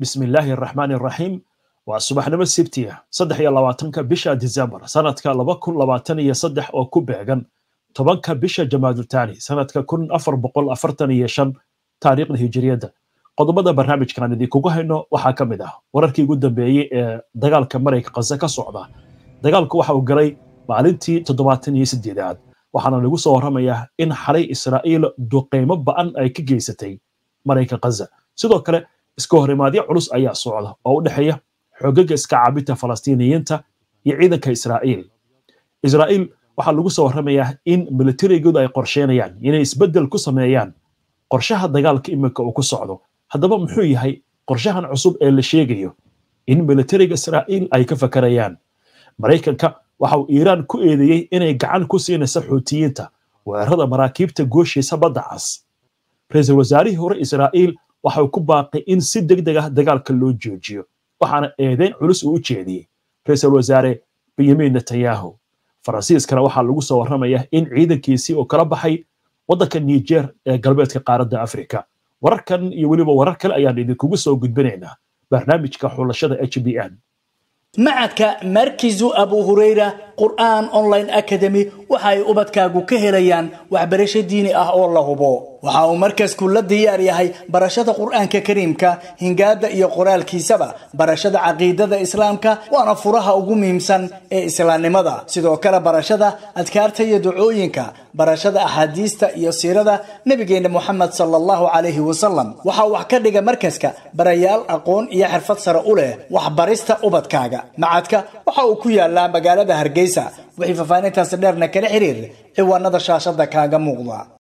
bismillaahi araxmaan araxiim waa subaxnimo sibti ah saddex iyo labaatanka bisha disembar sanadka laba kun labaatan iyo saddex oo ku beegan tobanka bisha jamaadultaani sanadka kun afar boqol afartan iyo shan taariikhda hijiriyadda qodobada barnaamijkan idinkugu hayno waxaa ka mid ah wararkii ugu dambeeyey ee dagaalka marayka qase ka socda dagaalku waxa uu galay maalintii toddobaatan iyo sideedaad waxaana lagu soo warramayaa in xalay israa'iil duqaymo ba'an ay ka geysatay marayka kaza sidoo kale iska horimaadyo culus ayaa socda oo u dhexeeya xoogaga iska caabinta falastiiniyiinta iyo ciidanka israa'iil israa'iil waxaa lagu soo warramayaa in militarigooda ay qorsheynayaan inay isbeddel ku sameeyaan qorshaha dagaalka iminka uu ku socdo haddaba muxuu yahay qorshahan cusub ee la sheegayo in militariga israa'iil ay ka fakarayaan maraykanka waxa uu iiraan ku eedeeyey inay gacan ku siinayso xuutiyiinta weerarada maraakiibta gooshiisa badda cas ra iisal wasaarihii hore israa'iil waxa ku baaqay in si degdeg ah dagaalka loo joojiyo waxaana eedeyn culus uu u jeediyey ra-iisul wasaare benyamin netanyahu faransiiskana waxaa lagu soo warramaya in ciidankiisii oo kala baxay waddanka niger ee galbeedka qaaradda africa wararkan iyo weliba warar kale ayaan idinkugu soo gudbinaynaa barnaamijka xulashada h b n macadka markizu abu hureyra qur'aan online academy ay ubadkaagu ka helayaan waxbarasho diini ah oo la hubo waxa uu markasku la diyaar yahay barashada qur-aanka kariimka hingaada iyo qoraalkiisaba barashada caqiidada islaamka waana furaha ugu muhiimsan ee islaamnimada sidoo kale barashada adkaarta iyo ducooyinka barashada axaadiista iyo siirada nebigeenna moxamed sal allahu calayhi wasalam waxaa wax ka dhiga markaska barayaal aqoon iyo xirfad sare u leh waxbarista ubadkaaga macadka waxa uu ku yaallaa magaalada hargeysa wixii faafaanintaasi dheerna kala xiriir ciwaanada shaashadda kaaga muuqda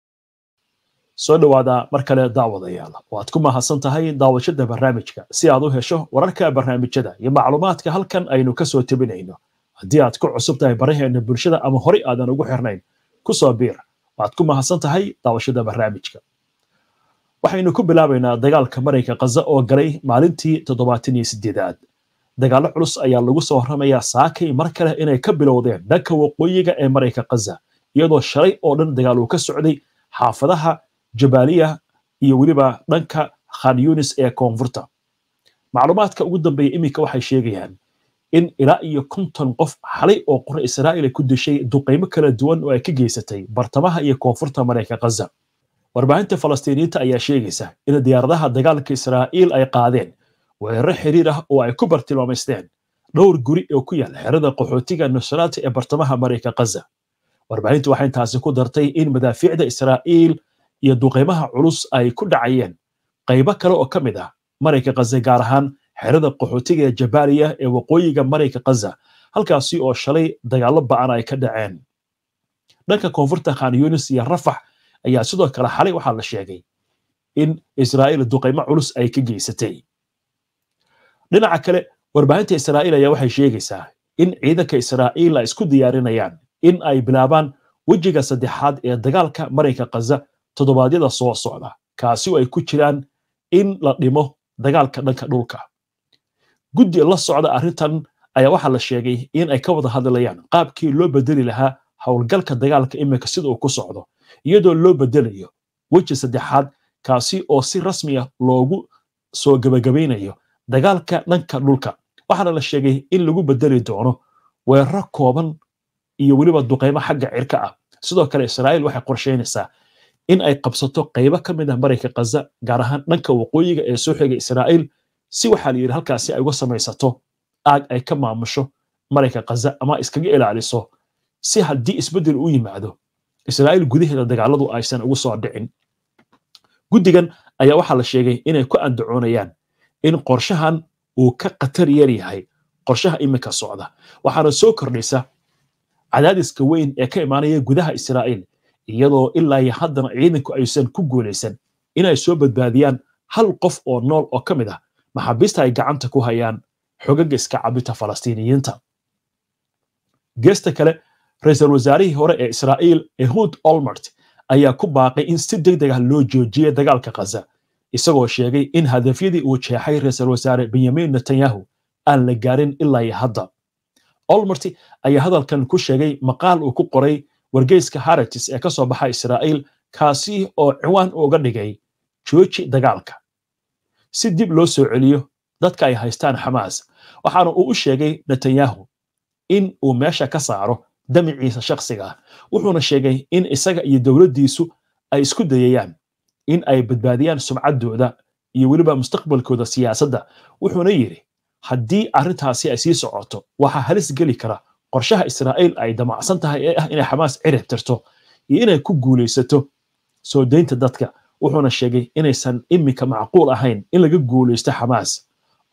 soo dhawaada mar kale daawadayaal oo aad ku mahadsan tahay daawashada barnaamijka si aad u hesho wararka barnaamijyada iyo macluumaadka halkan aynu ka soo tebinayno haddii aad ku cusub tahay baraheena bulshada ama horey aadan ugu xirnayn ku soo biir waad ku mahadsan tahay daawashada barnaamijka waxaynu ku bilaabaynaa dagaalka marayka khaza oo galay maalintii toddobaatan iyo sideedaad dagaallo culus ayaa lagu soo warramayaa saakay mar kale inay ka bilowdeen dhanka waqooyiga ee marayka khaza iyadoo shalay oo dhan dagaal uu ka socday xaafadaha jabaaliya iyo weliba dhanka khan yunis ee koonfurta macluumaadka ugu dambeeya iminka waxay sheegayaan in ilaa iyo konton qof xalay oo qura israa'il ku dishay duqeymo kala duwan oo ay ka geysatay bartamaha iyo koonfurta mareyka khaza warbaahinta falastiiniyiinta ayaa sheegaysa in diyaaradaha dagaalka israa'iil ay qaadeen weeraro xiriir ah oo ay ku bartilmaamaysteen dhowr guri oo ku yaal xerada qaxootiga nusraata ee bartamaha mareyka khaza warbaahintu waxay intaasi ku dartay in madaafiicda israa'iil iyo duqeymaha culus ay ku dhacayeen qaybo kale oo ka mid ah marayka khaza gaar ahaan xerada qaxootiga ee jabaaliya ee waqooyiga marayka khaza halkaasi oo shalay dagaallo ba'an ay ka dhaceen dhanka koonfurta khan yunis iyo rafax ayaa sidoo kale xalay waxaa la sheegay in israa'iil duqaymo culus ay ka geysatay dhinaca kale warbaahinta israa'iil ayaa waxay sheegaysaa in ciidanka israa'iil ay isku diyaarinayaan in ay bilaabaan wejiga saddexaad ee dagaalka marayka khaza toddobaadyada soo socda kaasi oo ay ku jiraan in la dhimo dagaalka dhanka dhulka guddi la socda arrintan ayaa waxaa la sheegay in ay ka wada hadlayaan qaabkii loo bedeli lahaa howlgalka dagaalka iminka sida uu ku socdo iyadoo loo bedelayo weji saddexaad kaasi oo si rasmi ah loogu soo gebagabaynayo dagaalka dhanka dhulka waxaana la sheegay in lagu bedeli doono weeraro kooban iyo weliba duqaymo xagga cirka ah sidoo kale israa'iil waxay qorshaynaysaa in ay qabsato qaybo ka mid ah marayka khaza gaar ahaan dhanka waqooyiga ee soo xiga israa'iil si waxaa la yidhi halkaasi ay uga samaysato aag ay ka maamusho marayka khaza ama iskaga ilaaliso si haddii isbeddel u yimaado israa'iil gudaheeda dagaaladu aysan ugu soo dhicin guddigan ayaa waxaa la sheegay inay ku andacoonayaan in qorshahan uu ka khatar yar yahay qorshaha iminka socda waxaana soo kordhaysa cadaadiska weyn ee ka imaanaya gudaha israa'iil iyadoo ilaa iyo haddana ciidanku aysan ku guulaysan inay soo badbaadiyaan hal qof oo nool oo ka mid ah maxaabiista ay gacanta ku hayaan xogaga iska cabinta falastiiniyiinta geesta kale ra-iisul wasaarihii hore ee israa'iil ehud olmert ayaa ku baaqay in si deg deg ah loo joojiya dagaalka khaza isagoo sheegay in hadafyadii uu jeexay ra-iisul wasaare benyamin netanyahu aan la gaarin ilaa iyo hadda olmert ayaa hadalkan ku sheegay maqaal uu ku qoray wargeyska haratis ee ka soo baxa israa'iil kaasi oo ciwaan uga dhigay jooji dagaalka si dib loo soo celiyo dadka ay haystaan xamaas waxaana uu u sheegay netanyahu in uu meesha ka saaro damiciisa shakhsiga wuxuuna sheegay in isaga iyo dowladdiisu ay isku dayayaan in ay badbaadiyaan sumcaddooda iyo weliba mustaqbalkooda siyaasadda wuxuuna yidhi haddii arrintaasi ay sii socoto waxaa halis geli kara qorshaha israa'iil ay damacsan tahay ee ah inay xamaas cirib tirto iyo inay ku guulaysato soo daynta dadka wuxuuna sheegay inaysan iminka macquul ahayn in laga guulaysto xamaas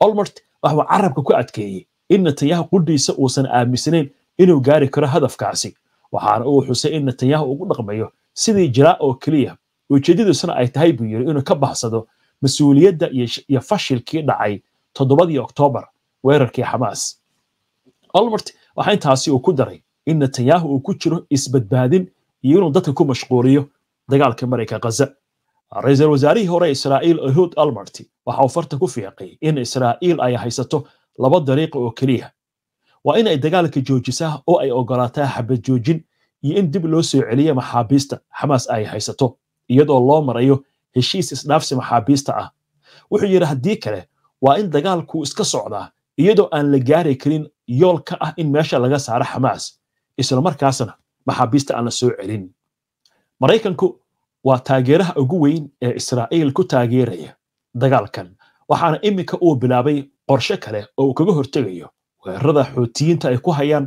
olmert waxuu carabka ku adkeeyey in netanyahu qudhiisa uusan aaminsanayn inuu gaari karo hadafkaasi waxaana uu xusay in netanyahu ugu dhaqmayo sidii jiraa oo keliya ujeeddadiisuna ay tahay buu yidhi inuu ka baxsado mas-uuliyadda iyo fashilkii dhacay toddobadii oktoobar weerarkii xamaas olmert waxaa intaasi uu ku daray in netanyahu uu ku jiro isbadbaadin iyo inuu dadka ku mashquuliyo dagaalka mareyka khaza ra-iisul wasaarihii hore israa'iil ehud almarti waxa uu farta ku fiiqay in israa'iil ay haysato laba dariiqa oo keliya waa in ay dagaalka joojisaa oo ay ogolaataa xabad joojin iyo in dib loo soo celiya maxaabiista xamaas ay haysato iyadoo loo marayo heshiis isdhaafsi maxaabiista ah wuxuu yidhi haddii kale waa in dagaalku iska socdaa iyadoo aan la gaari karin yool ka ah in meesha laga saaro xamaas islamarkaasna maxaabiista aan la soo celin maraykanku waa taageeraha ugu weyn ee israa'iil ku taageeraya dagaalkan waxaana iminka uu bilaabay qorshe kale oo uu kaga hortegayo weerarada xootiyiinta ay ku hayaan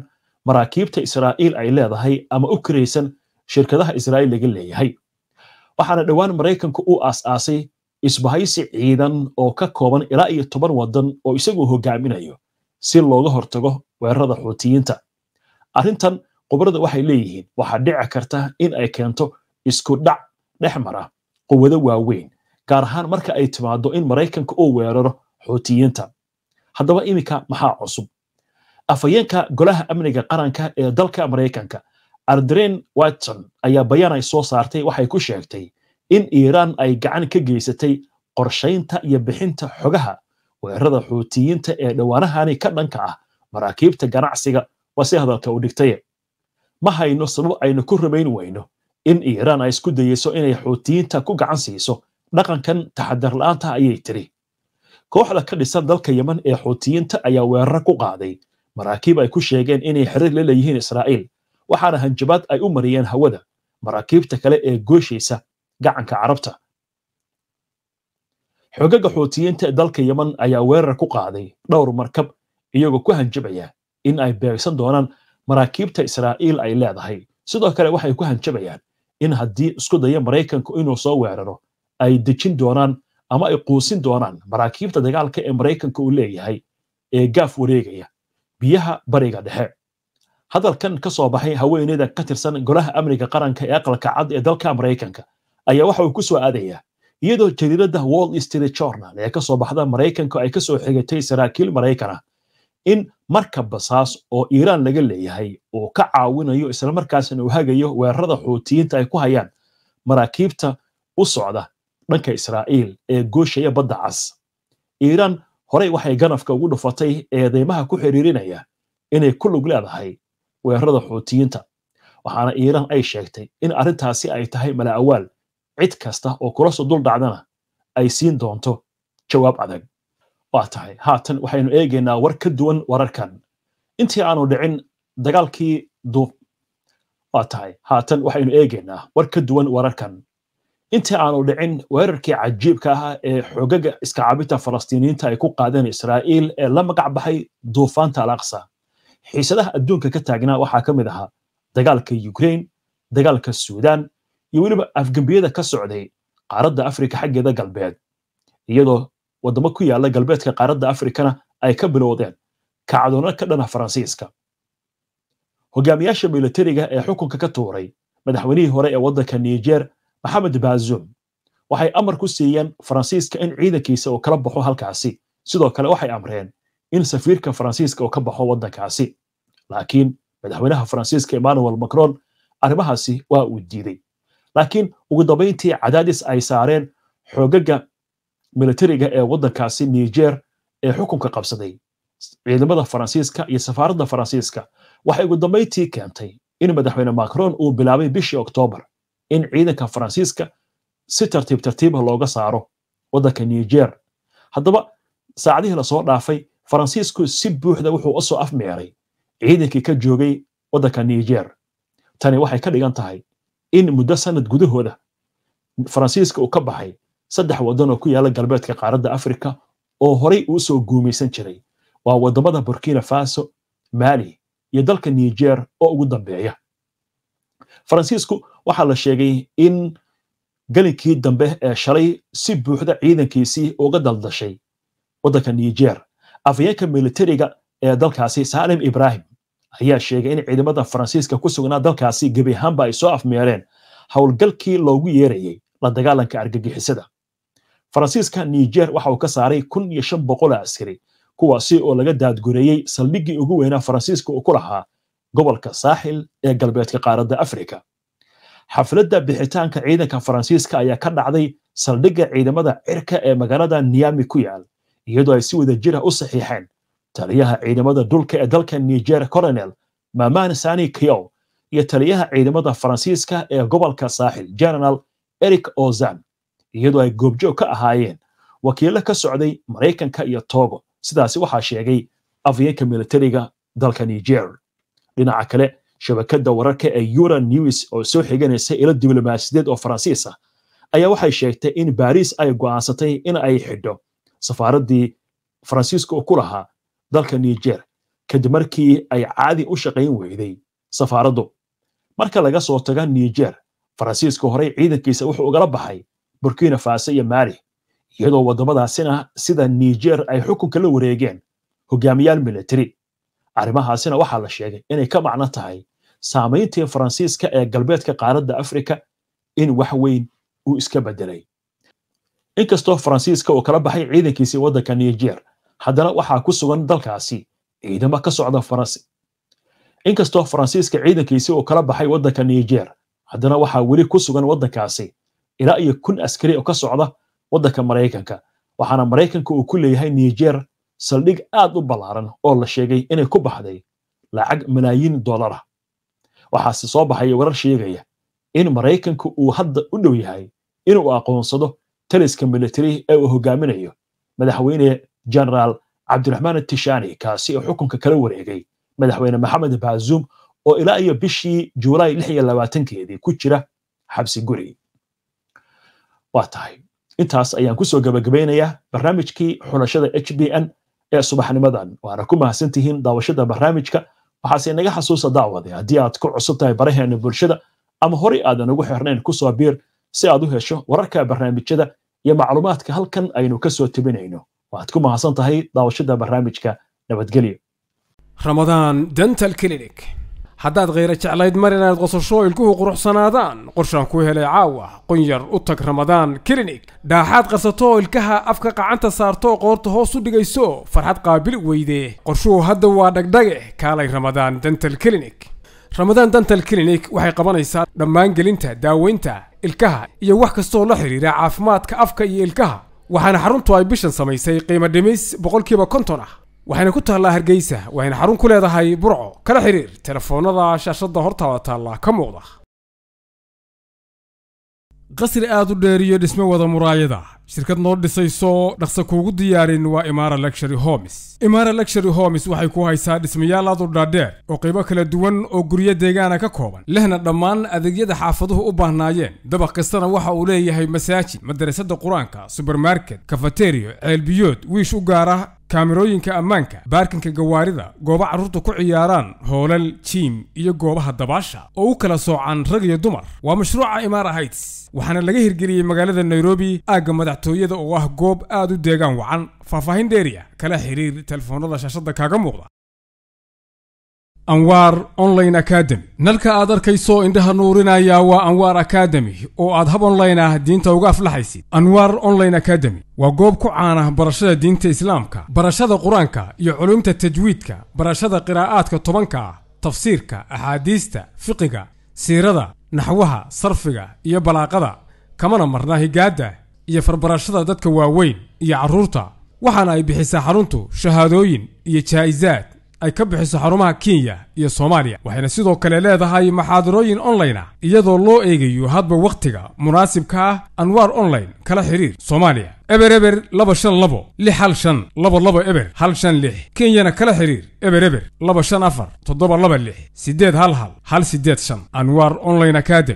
maraakiibta israa'iil ay leedahay ama u kiraysan shirkadaha israa'iil laga leeyahay waxaana dhowaan maraykanku u aas-aasay isbahaysi ciidan oo ka kooban ilaa iyo toban waddan oo isaguo hogaaminayo si looga hortago weerarada xuutiyiinta arrintan qubrada waxay leeyihiin waxaa dhici karta in ay keento isku dhac dhex mara quwado waaweyn gaar ahaan marka ay timaado in maraykanka uu weeraro xuutiyiinta haddaba iminka maxaa cusub afhayeenka golaha amniga qaranka ee dalka maraykanka ardrin watson ayaa bayaanay soo saartay waxay ku sheegtay in iiraan ay gacan ka geysatay qorshaynta iyo bixinta xogaha weerarada xuutiyiinta ee dhawaanahanay ka dhanka ah maraakiibta ganacsiga waa si hadalka u dhigtaye ma hayno sabab aynu ku rabayn weyno in iiraan ay isku dayeyso inay xuutiyiinta ku gacan siiso dhaqankan taxadar la'aanta ayay tiri kooxda ka dhisan dalka yeman ee xuutiyiinta ayaa weeraro ku qaaday maraakiib ay ku sheegeen inay xiriir la leeyihiin israa'iil waxaana hanjabaad ay u mariyeen hawada maraakiibta kale ee gooshaysa gacanka carabta xooga ee dalka yeman ayaa weerar ku qaaday dhowr markab iyagoo ku hanjabaya in ay beegsan doonaan maraakiibta israa'iil ay leedahay sidoo kale waxay ku hanjabayaan in haddii isku daya maraykanku inuu soo weeraro ay dejin doonaan ama ay quusin doonaan maraakiibta dagaalka ee maraykanka uu leeyahay ee gaaf wareegaya biyaha bariga dhexe hadalkan ka soo baxay haweeneyda ka tirsan golaha amniga qaranka ee aqalka cad ee dalka maraykanka ayaa waxa uu ku soo aadayaa iyadoo jariirada wall street journal ee kasoo baxda maraykanka ay kasoo xigatay saraakiil maraykan ah in marka basaas oo iiraan laga leeyahay uu ka caawinayo islamarkaasna uu hagayo weerarada xuutiyiinta ay ku hayaan maraakiibta u socda dhanka israa'iil ee gooshaya badda cas iiraan horey waxay ganafka ugu dhufatay eedeymaha ku xiriirinaya inay ku lug leedahay weerarada xuutiyiinta waxaana iiraan ay sheegtay in arrintaasi ay tahay mala'awaal cid kasta oo kula soo dul dhacdana ay siin doonto jawaab adag waa tahay haatan waxaynu eegaynaa war ka duwan wararkan intii aanu dhicin dagaalkii duub waa tahay haatan waxaynu eegaynaa war ka duwan wararkan intii aanu dhicin weerarkii cajiibka ahaa ee xogaga iskacabinta falastiiniyiinta ay ku qaadeen israa'iil ee la magac baxay duufaanta alaqsa xiisadaha adduunka ka taagnaa waxaa ka mid ahaa dagaalka yukrain dagaalka suudan iyo weliba afgembiyada ka socday qaaradda afrika xaggeeda galbeed iyadoo waddamo ku yaalla galbeedka qaaradda afrikana ay ka bilowdeen kacdoono ka dhana ah faransiiska hogaamiyaasha milatariga ee xukunka ka tuuray madaxweynihii hore ee waddanka niger maxamed baazum waxay amar ku siiyeen faransiiska in ciidankiisa uu kala baxo halkaasi sidoo kale waxay amreen in safiirka faransiiska uu ka baxo waddankaasi laakiin madaxweynaha faransiiska emmanuel macron arrimahaasi waa uu diidey laakiin ugu dambayntii cadaadis ay saareen xoogaga militariga ee waddankaasi niger ee xukunka qabsaday ciidamada faransiiska iyo safaaradda faransiiska waxay ugu dambayntii keentay in madaxweyne macron uu bilaabay bishii oktoobar in ciidanka faransiiska si tartiib tartiiba ah looga saaro waddanka niger haddaba saacadihii lasoo dhaafay faransiisku si buuxda wuxuu usoo afmeeray ciidankii ka joogay waddanka niger tani waxay ka dhigan tahay in muddo sanad gudahooda faransiiska uu ka baxay saddex waddan oo ku yaala galbeedka qaaradda africa oo horay soo guumaysan jiray waa waddamada burkina faso mali iyo dalka niger oo ugu dambeeya faransiisku waxaa la sheegay in galinkii dambe ee shalay si buuxda ciidankiisii uga daldashay waddanka niger afayeenka militariga ee dalkaasi saalem ibrahim ayaa sheegay in ciidamada faransiiska ku sugnaa dalkaasi gebi ahaanba ay soo afmeereen howlgalkii loogu yeerayay la dagaalanka argagixisada faransiiska niijer waxa uu ka saaray kun iyo shan boqol askari kuwaasi oo laga daadgureeyey saldhiggii ugu weynaa faransiiska uu ku lahaa gobolka saaxil ee galbeedka qaaradda afrika xafladda bixitaanka ciidanka faransiiska ayaa ka dhacday saldhigga ciidamada cirka ee magaalada niyami ku yaal iyadoo ay si wada jira ah u saxiixeen taliyaha ciidamada dhulka ee dalka niger colonel maman sani kiow iyo taliyaha ciidamada faransiiska ee gobolka saaxil general eric ozan iyadoo ay goobjoog ka ahaayeen wakiilo ka socday maraykanka iyo togo sidaasi waxaa sheegay afyeenka militariga dalka niger dhinaca kale shabakada wararka ee euro news oo soo xiganaysa ilo diblomaasiyadeed oo faransiis ah ayaa waxay sheegtay in baariis ay go'aansatay in ay xidho safaaraddii faransiiska oo ku lahaa dalka niger kadib markii ay caadi u shaqayn weyday safaaraddu marka laga soo taga niger faransiiska horey ciidankiisa wuxuu ugala baxay burkina faso iyo maalih iyadoo waddamadaasina sida niger ay xukunka la wareegeen hogaamiyaal militari arrimahaasina waxaa la sheegay inay ka macno tahay saamayntii faransiiska ee galbeedka qaaradda afrika in wax weyn uu iska bedelay inkastoo faransiiska uu kala baxay ciidankiisii waddanka niger haddana waxaa ku sugan dalkaasi ciidamo ka socda faransi inkastoo faransiiska ciidankiisi uu kala baxay waddanka niger haddana waxaa weli ku sugan waddankaasi ilaa iyo kun askari oo ka socda waddanka maraykanka waxaana maraykanka uu ku leeyahay niger saldhig aad u ballaaran oo la sheegay inay ku baxday lacag malaayiin doolarah waxaase soo baxay warar sheegaya in maraykanka uu hadda u dhow yahay inuu aqoonsado taliska militari ee uu hogaaminayo madaxweyne genaraal cabdiraxmaan atishaani kaasi oo xukunka kala wareegay madaxweyne maxamed baazum oo ilaa iyo bishii juulaay lix iyo labaatankeedii ku jira xabsi guri waa tahay intaas ayaan ku soo barnaamijkii xulashada h b n ee subaxnimadan waana ku mahadsantihiin daawashada barnaamijka waxaase inaga xasuusa daawade haddii aad ku cusub tahay baraheena bulshada ama horey aadan ugu xirnayn kusoo biir si aad u hesho wararka barnaamijyada iyo macluumaadka halkan aynu kasoo tabinayno waxaad ku mahadsan tahay daawashada barnaamijka nabadgelyo ramadaan dental clinic haddaad khayra jeclayd mar inaad qosasho ilkuhu quruxsanaadaan qorshaan ku helay caawa qunyar u tag ramadaan clinic dhaaxaad qarsato ilkaha afka qacanta saarto qoorta hoos u dhigayso farxad qaabili weyde qorshuhu hadda waa dhagdhage kaalay ramadaan dental clinic ramadaan dental clinic waxay qabanaysaa dhammaan gelinta daaweynta ilkaha iyo wax kastoo la xidhiira caafimaadka afka iyo ilkaha waxaana xaruntu ay bishan samaysay qiimo dhimis boqolkiiba konton ah waxayna ku taallaa hargeysa waxayna xarun ku leedahay burco kala xiriir telefoonnada shaashadda hortaada taalla ka muuqda qasri aad u dheer dhisme wada muraayada shirkad noo dhisayso dhaqsa kuugu diyaarin waa imaara luxury homes imaara luxury homes waxay ku haysaa dhismayaal aad dhaadheer oo qiibo kala duwan oo guryo deegaana ka kooban lehna dhammaan adeegyada xaafaduhu u baahnaayeen dabaq kastana waxa uu leeyahay masaajid madarasada qur-aanka subermarket kafateriyo ceelbiyood wiish u gaar gaara kaamirooyinka ammaanka baarkinka gawaarida goobo carruurtu ku ciyaaraan hoolal jiim iyo goobaha dabaasha oo u kala soocaan rag iyo dumar waa mashruuca imaara hayts waxaana laga hirgeliyey magaalada nairobi aagga madaxtooyada oo ah goob aad u deegaan wacan faahfaahin dheeriya kala xiriir telefoonada shaashadda kaaga muuqda anwaar online academy nalka aad arkayso indhaha nuurinaya waa anwaar akademi oo aad hab online ah diinta uga aflaxaysid anwaar online academy waa goob ku caan ah barashada diinta islaamka barashada qur-aanka iyo culimta tajwiidka barashada qiraa'aadka tobanka ah tafsiirka axaadiista fiqiga siirada naxwaha sarfiga iyo balaaqada kamana marna higaadda iyo farbarashada dadka waaweyn iyo carruurta waxaana ay bixisaa xaruntu shahaadooyin iyo jaa'isaad ay ka bixiso xarumaha kenya iyo soomaaliya waxayna sidoo kale leedahay maxaadarooyin online ah iyadoo loo eegayo hadba wakhtiga munaasibka ah anwaar online kala xiriir soomaaliya eber eber laba shan labo lix hal shan labo labo eber hal shan lix kenyana kala xiriir eber eber laba shan afar toddoba laba lix siddeed hal hal hal siddeed shan anwaar online academ